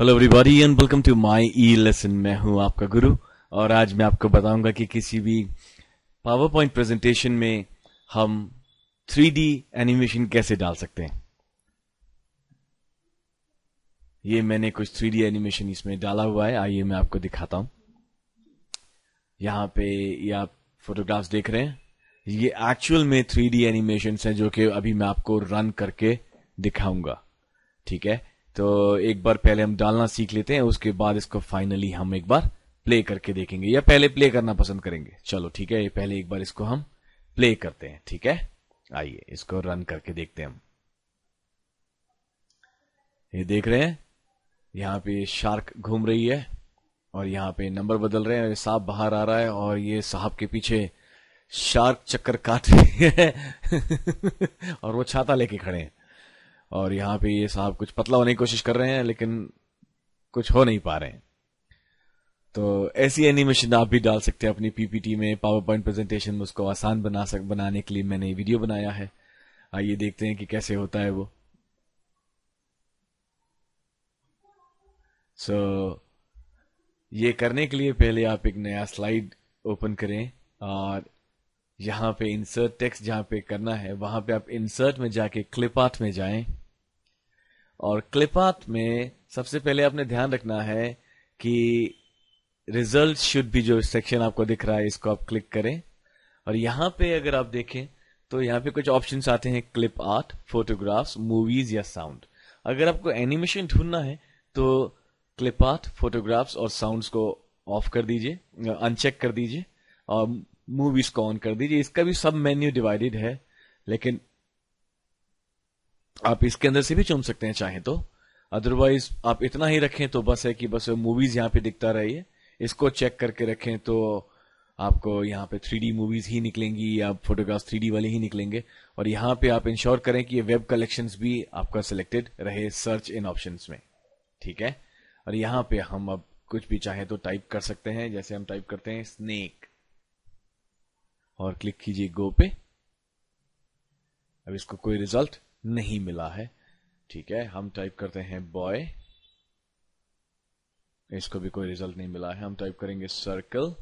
Hello everybody and welcome to my e lesson मैं हूं आपका गुरु और आज मैं आपको बताऊंगा कि किसी भी पावर पॉइंट प्रेजेंटेशन में हम थ्री एनिमेशन कैसे डाल सकते हैं ये मैंने कुछ थ्री एनिमेशन इसमें डाला हुआ है आइए मैं आपको दिखाता हूं यहां पे ये आप फोटोग्राफ्स देख रहे हैं ये एक्चुअल में डी एनिमेशन है जो कि अभी मैं आपको रन करके दिखाऊंगा ठीक है तो एक बार पहले हम डालना सीख लेते हैं उसके बाद इसको फाइनली हम एक बार प्ले करके देखेंगे या पहले प्ले करना पसंद करेंगे चलो ठीक है पहले एक बार इसको हम प्ले करते हैं ठीक है आइए इसको रन करके देखते हैं हम ये देख रहे हैं यहाँ पे शार्क घूम रही है और यहां पे नंबर बदल रहे हैं सांप बाहर आ रहा है और ये साहब के पीछे शार्क चक्कर काट रही है और वो छाता लेके खड़े हैं और यहां पे ये साहब कुछ पतला होने की कोशिश कर रहे हैं लेकिन कुछ हो नहीं पा रहे हैं तो ऐसी एनिमेशन आप भी डाल सकते हैं अपनी पीपीटी में पावर पॉइंट प्रेजेंटेशन में उसको आसान बना सक बनाने के लिए मैंने वीडियो बनाया है आइए देखते हैं कि कैसे होता है वो सो so, ये करने के लिए पहले आप एक नया स्लाइड ओपन करें और यहां पे इंसर्ट टेक्स्ट जहां पे करना है वहां पे आप इंसर्ट में जाके क्लिप आर्ट में जाएं और क्लिपात में सबसे पहले आपने ध्यान रखना है कि रिजल्ट शुड भी जो सेक्शन आपको दिख रहा है इसको आप क्लिक करें और यहां पे अगर आप देखें तो यहाँ पे कुछ ऑप्शंस आते हैं क्लिप आर्ट फोटोग्राफ्स मूवीज या साउंड अगर आपको एनिमेशन ढूंढना है तो क्लिप आर्ट फोटोग्राफ्स और साउंड्स को ऑफ कर दीजिए अनचेक कर दीजिए और मूवीज को ऑन कर दीजिए इसका भी सब मेन्यू डिवाइडेड है लेकिन आप इसके अंदर से भी चुन सकते हैं चाहे तो अदरवाइज आप इतना ही रखें तो बस है कि बस मूवीज यहाँ पे दिखता रहिए इसको चेक करके रखें तो आपको यहाँ पे थ्री मूवीज ही निकलेंगी या फोटोग्राफ थ्री वाले ही निकलेंगे और यहाँ पे आप इंश्योर करें कि ये वेब कलेक्शन भी आपका सिलेक्टेड रहे सर्च इन ऑप्शन में ठीक है और यहाँ पे हम अब कुछ भी चाहे तो टाइप कर सकते हैं जैसे हम टाइप करते हैं स्नेक और क्लिक कीजिए गो पे अब इसको कोई रिजल्ट नहीं मिला है ठीक है हम टाइप करते हैं बॉय इसको भी कोई रिजल्ट नहीं मिला है हम टाइप करेंगे सर्कल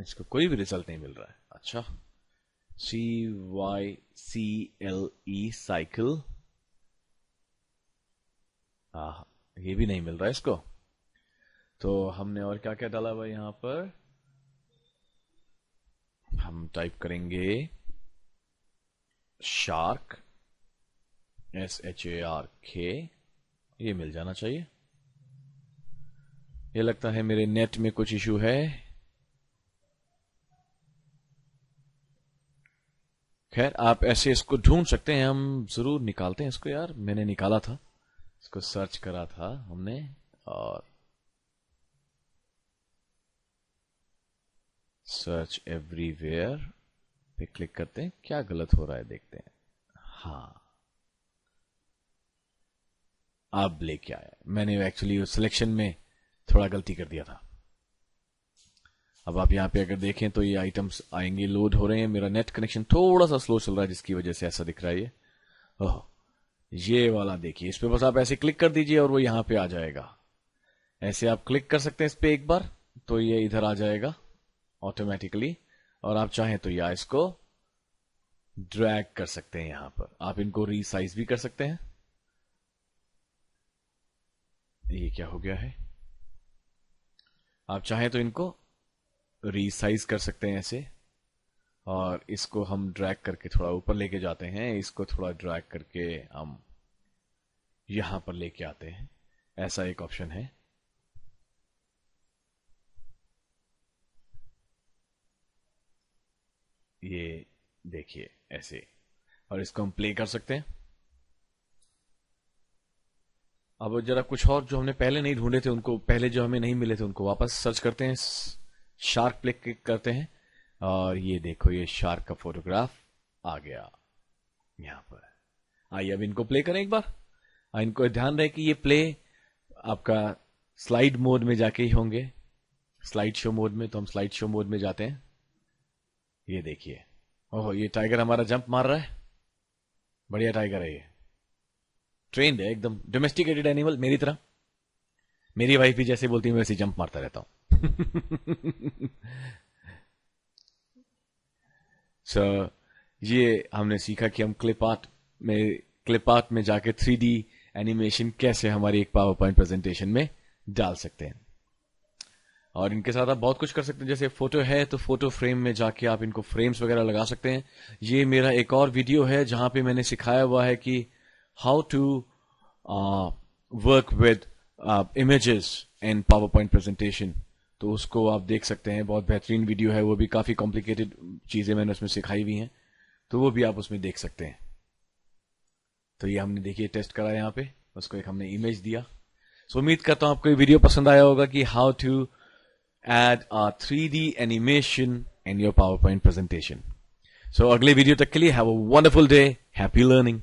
इसको कोई भी रिजल्ट नहीं मिल रहा है अच्छा C Y C L E cycle हाँ ये भी नहीं मिल रहा है इसको तो हमने और क्या क्या डाला हुआ यहां पर हम टाइप करेंगे shark S H A R K ये मिल जाना चाहिए ये लगता है मेरे नेट में कुछ इशू है खैर आप ऐसे इसको ढूंढ सकते हैं हम जरूर निकालते हैं इसको यार मैंने निकाला था इसको सर्च करा था हमने और सर्च एवरीवेयर पे क्लिक करते हैं क्या गलत हो रहा है देखते हैं हाँ अब लेके आया मैंने एक्चुअली उस सिलेक्शन में थोड़ा गलती कर दिया था अब आप यहां पे अगर देखें तो ये आइटम्स आएंगे लोड हो रहे हैं मेरा नेट कनेक्शन थोड़ा सा स्लो चल रहा है जिसकी वजह से ऐसा दिख रहा है ये ओह ये वाला देखिए इस पर बस आप ऐसे क्लिक कर दीजिए और वो यहां पे आ जाएगा ऐसे आप क्लिक कर सकते हैं इस पर एक बार तो ये इधर आ जाएगा ऑटोमेटिकली और आप चाहें तो या इसको ड्रैग कर सकते हैं यहां पर आप इनको रीसाइज भी कर सकते हैं ये क्या हो गया है आप चाहें तो इनको रीसाइज कर सकते हैं ऐसे और इसको हम ड्रैग करके थोड़ा ऊपर लेके जाते हैं इसको थोड़ा ड्रैग करके हम यहां पर लेके आते हैं ऐसा एक ऑप्शन है ये देखिए ऐसे और इसको हम प्ले कर सकते हैं अब जरा कुछ और जो हमने पहले नहीं ढूंढे थे उनको पहले जो हमें नहीं मिले थे उनको वापस सर्च करते हैं शार्क प्ले क्लिक करते हैं और ये देखो ये शार्क का फोटोग्राफ आ गया यहां पर आइए अब इनको प्ले करें एक बार इनको ध्यान रहे कि ये प्ले आपका स्लाइड मोड में जाके ही होंगे स्लाइड शो मोड में तो हम स्लाइड शो मोड में जाते हैं ये देखिए ओहो ये टाइगर हमारा जंप मार रहा है बढ़िया टाइगर है ये ट्रेंड है एकदम डोमेस्टिकेटेड एनिमल मेरी तरह मेरी वाइफ भी जैसे बोलती है मैं वैसे जंप मारता रहता हूं सो so, ये हमने सीखा कि हम क्लिप आर्ट में क्लिप आर्ट में जाके थ्री एनिमेशन कैसे हमारी एक पावर पॉइंट प्रेजेंटेशन में डाल सकते हैं और इनके साथ आप बहुत कुछ कर सकते हैं जैसे फोटो है तो फोटो फ्रेम में जाके आप इनको फ्रेम्स वगैरह लगा सकते हैं ये मेरा एक और वीडियो है जहां पे मैंने सिखाया हुआ है कि how to work with images and power point presentation तो उसको आप देख सकते हैं बहुत बेहतरीन वीडियो है वो भी काफी कॉम्प्लिकेटेड चीजें मैंने उसमें सिखाई हुई हैं तो वो भी आप उसमें देख सकते हैं तो ये हमने देखिए टेस्ट करा यहाँ पे उसको एक हमने इमेज दिया सो so, उम्मीद करता हूं आपको ये वीडियो पसंद आया होगा कि how to add a 3D animation in your PowerPoint presentation. So, ugly video, take Have a wonderful day. Happy learning.